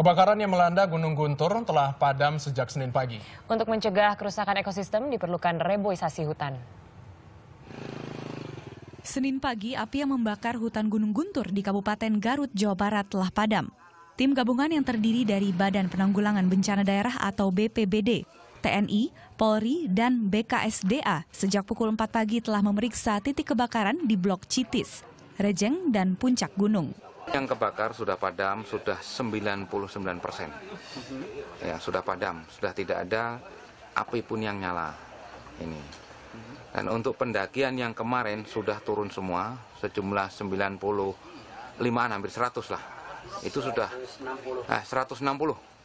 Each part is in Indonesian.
Kebakaran yang melanda Gunung Guntur telah padam sejak Senin pagi. Untuk mencegah kerusakan ekosistem diperlukan reboisasi hutan. Senin pagi, api yang membakar hutan Gunung Guntur di Kabupaten Garut, Jawa Barat telah padam. Tim gabungan yang terdiri dari Badan Penanggulangan Bencana Daerah atau BPBD, TNI, Polri, dan BKSDA sejak pukul 4 pagi telah memeriksa titik kebakaran di Blok Citis, Rejeng, dan Puncak Gunung. Yang kebakar sudah padam, sudah 99 persen. Ya, sudah padam, sudah tidak ada api pun yang nyala. Ini. Dan untuk pendakian yang kemarin sudah turun semua, sejumlah 95 hampir 100 lah. Itu sudah eh, 160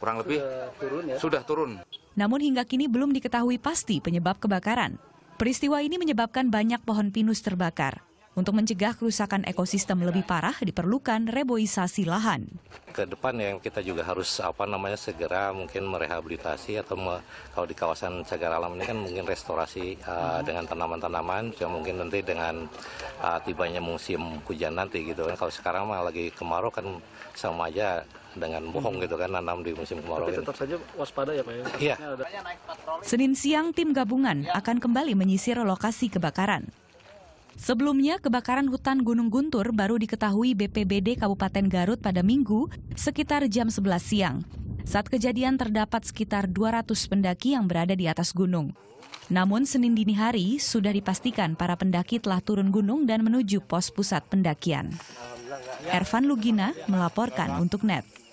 kurang lebih sudah turun, ya? sudah turun. Namun hingga kini belum diketahui pasti penyebab kebakaran. Peristiwa ini menyebabkan banyak pohon pinus terbakar. Untuk mencegah kerusakan ekosistem lebih parah diperlukan reboisasi lahan. Ke depan yang kita juga harus apa namanya segera mungkin merehabilitasi atau me, kalau di kawasan cagar alam ini kan mungkin restorasi uh, hmm. dengan tanaman-tanaman, yang mungkin nanti dengan uh, tibanya musim hujan nanti gitu kan. Kalau sekarang mah lagi kemarau kan sama aja dengan bohong hmm. gitu kan nanam di musim kemarau. Tapi tetap saja waspada ya Pak ya? Iya. Senin siang tim gabungan iya. akan kembali menyisir lokasi kebakaran. Sebelumnya, kebakaran hutan Gunung Guntur baru diketahui BPBD Kabupaten Garut pada Minggu sekitar jam 11 siang. Saat kejadian terdapat sekitar 200 pendaki yang berada di atas gunung. Namun Senin dini hari sudah dipastikan para pendaki telah turun gunung dan menuju pos pusat pendakian. Ervan Lugina melaporkan untuk NET.